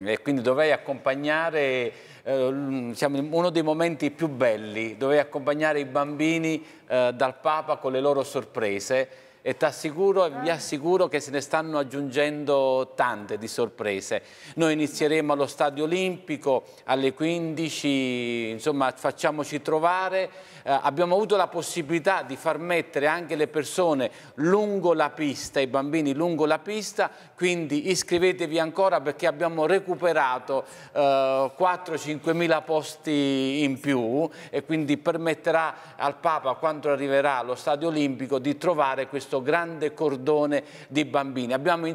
E quindi dovei accompagnare, eh, uno dei momenti più belli, dovei accompagnare i bambini eh, dal Papa con le loro sorprese e ti assicuro e vi assicuro che se ne stanno aggiungendo tante di sorprese. Noi inizieremo allo Stadio Olimpico alle 15, insomma facciamoci trovare, eh, abbiamo avuto la possibilità di far mettere anche le persone lungo la pista, i bambini lungo la pista, quindi iscrivetevi ancora perché abbiamo recuperato eh, 4-5 mila posti in più e quindi permetterà al Papa quando arriverà allo Stadio Olimpico di trovare questo questo grande cordone di bambini. Abbiamo,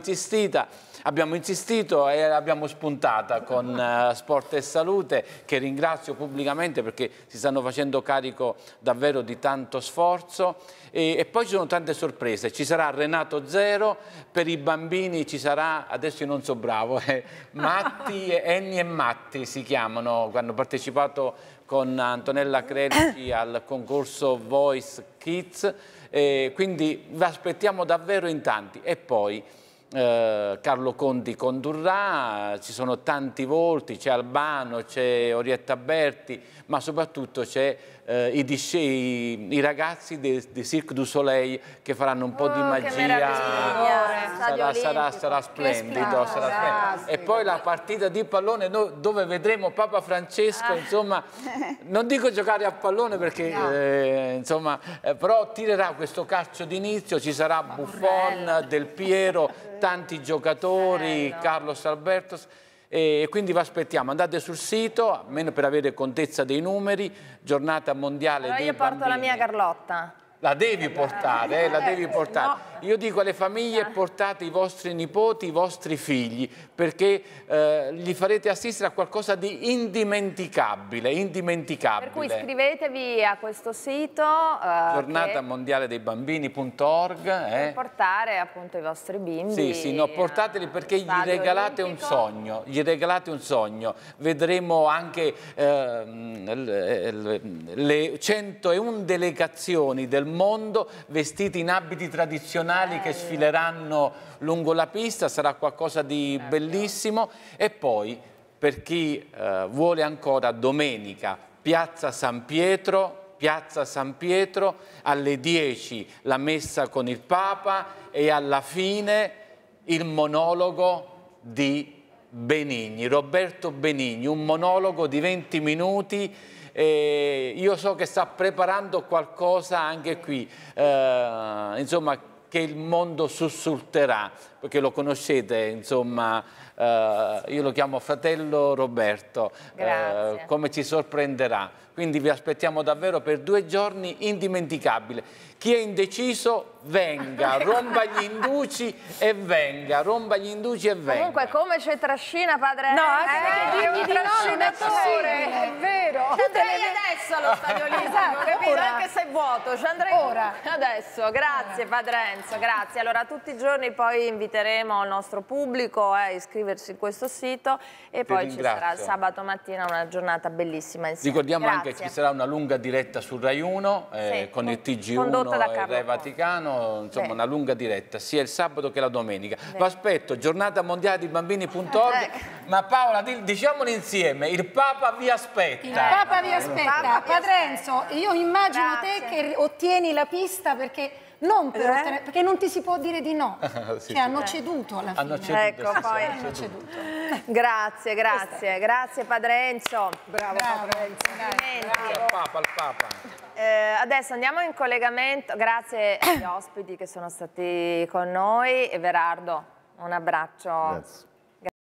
abbiamo insistito e l'abbiamo spuntata con eh, Sport e Salute che ringrazio pubblicamente perché si stanno facendo carico davvero di tanto sforzo e, e poi ci sono tante sorprese. Ci sarà Renato Zero, per i bambini ci sarà, adesso io non so bravo, eh, Matti, Enni e Matti si chiamano, hanno partecipato con Antonella Credici al concorso Voice Kids, eh, quindi vi aspettiamo davvero in tanti. E poi eh, Carlo Conti condurrà, ci sono tanti volti, c'è Albano, c'è Orietta Berti, ma soprattutto c'è eh, i, i, i, ragazzi di Cirque du Soleil che faranno un po' oh, di magia, sarà, sarà, sarà, splendido, sarà splendido. E poi la partita di pallone dove vedremo Papa Francesco, ah. insomma, non dico giocare a pallone perché, no. eh, insomma, eh, però tirerà questo calcio d'inizio, ci sarà Buffon, Del Piero, tanti giocatori, Bello. Carlos Alberto e quindi vi aspettiamo, andate sul sito, almeno per avere contezza dei numeri, giornata mondiale allora dei io porto bambini. la mia Carlotta. La devi portare, eh, la eh, devi portare. Io dico alle famiglie eh. portate i vostri nipoti, i vostri figli, perché eh, li farete assistere a qualcosa di indimenticabile, indimenticabile. Per cui iscrivetevi a questo sito. Eh, Giornata mondiale dei bambini.org. Eh. Portare appunto i vostri bimbi. Sì, sì, no, portateli perché gli regalate olimpico. un sogno, gli regalate un sogno. Vedremo anche ehm, eh, le 101 delegazioni del mondo mondo vestiti in abiti tradizionali che sfileranno lungo la pista, sarà qualcosa di certo. bellissimo e poi per chi eh, vuole ancora domenica Piazza San Pietro Piazza San Pietro, alle 10 la messa con il Papa e alla fine il monologo di Benigni, Roberto Benigni, un monologo di 20 minuti eh, io so che sta preparando qualcosa anche qui, eh, insomma, che il mondo sussulterà, perché lo conoscete, insomma, eh, io lo chiamo fratello Roberto, eh, come ci sorprenderà. Quindi vi aspettiamo davvero per due giorni indimenticabili. Chi è indeciso venga, romba gli induci e venga, romba gli induci e venga. Comunque come ci trascina padre? No, eh, anche eh, perché dimmi di trascinatore, è vero. Ci andrei adesso allo stadio Lisa, esatto, anche se è vuoto, ci andrei ora. adesso. Grazie padre Enzo, grazie. Allora tutti i giorni poi inviteremo il nostro pubblico eh, a iscriversi in questo sito e poi ci sarà sabato mattina una giornata bellissima insieme. Ricordiamo grazie. anche che ci sarà una lunga diretta su Rai 1 eh, sì. con il TG1 con, e Re Vaticano insomma, una lunga diretta, sia il sabato che la domenica. Lo aspetto, giornata mondiale di bambini.org, eh. ma Paola, diciamolo insieme, il Papa vi aspetta. Il Papa vi aspetta. Papa Padre Enzo, io immagino Grazie. te che ottieni la pista perché... Non per eh? ottenere, perché non ti si può dire di no, sì, cioè, hanno ceduto alla fine. Ceduto, ecco, sì, poi hanno ceduto. Grazie, grazie, grazie Padre Enzo. Bravo, Bravo Padre Enzo. Bravo, bravo. Al Papa, al Papa. Eh, adesso andiamo in collegamento, grazie agli ospiti che sono stati con noi e Verardo, un abbraccio. Grazie.